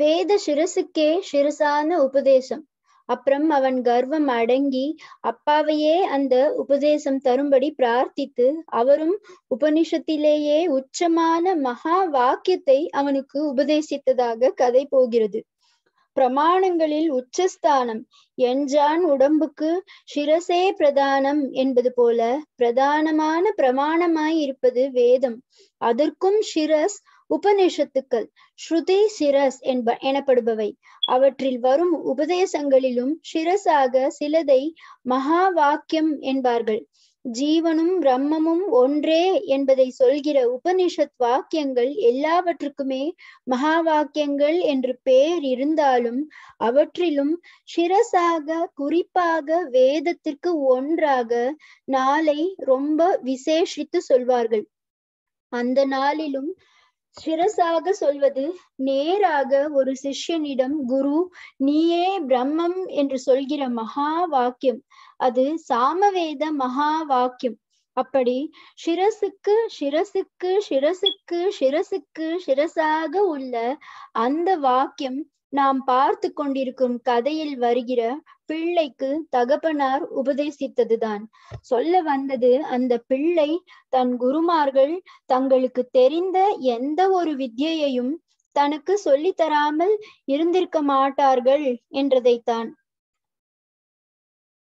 வேத சிரசுக்கே சிரசான உபதேசம் அப்புறம் அவன் கர்வம் அடங்கி அப்பாவையே அந்த உபதேசம் தரும்படி பிரார்த்தித்து அவரும் உபனிஷத்திலேயே உச்சமான மகா வாக்கியத்தை அவனுக்கு உபதேசித்ததாக கதை போகிறது பிரமாணங்களில் உச்சஸ்தானம் என்றான் உடம்புக்கு சிரசே பிரதானம் என்பது போல பிரதானமான பிரமாணமாய் இருப்பது வேதம் அதற்கும் சிரஸ் உபநிஷத்துக்கள் ஸ்ருதி சிரஸ் என்ப எனப்படுபவை அவற்றில் வரும் உபதேசங்களிலும் சிரசாக சிலதை மகா வாக்கியம் என்பார்கள் ஜீவனும் பிரம்மமும் ஒன்றே என்பதை சொல்கிற உபனிஷத் வாக்கியங்கள் எல்லாவற்றுக்குமே மகா வாக்கியங்கள் என்று பெயர் இருந்தாலும் அவற்றிலும் சிரசாக குறிப்பாக வேதத்திற்கு ஒன்றாக நாளை ரொம்ப விசேஷித்து சொல்வார்கள் அந்த நாளிலும் சிரசாக சொல்வது நேராக ஒரு சிஷ்யனிடம் குரு நீயே பிரம்மம் என்று சொல்கிற மகா வாக்கியம் அது சாமவேத மகா வாக்கியம் அப்படி சிரசுக்கு சிரசுக்கு சிரசுக்கு சிரசுக்கு சிரசாக உள்ள அந்த வாக்கியம் நாம் பார்த்து கொண்டிருக்கும் கதையில் வருகிற பிள்ளைக்கு தகப்பனார் உபதேசித்ததுதான் சொல்ல வந்தது அந்த பிள்ளை தன் குருமார்கள் தங்களுக்கு தெரிந்த எந்த ஒரு வித்தியையும் தனக்கு தராமல் இருந்திருக்க மாட்டார்கள் என்றதைத்தான்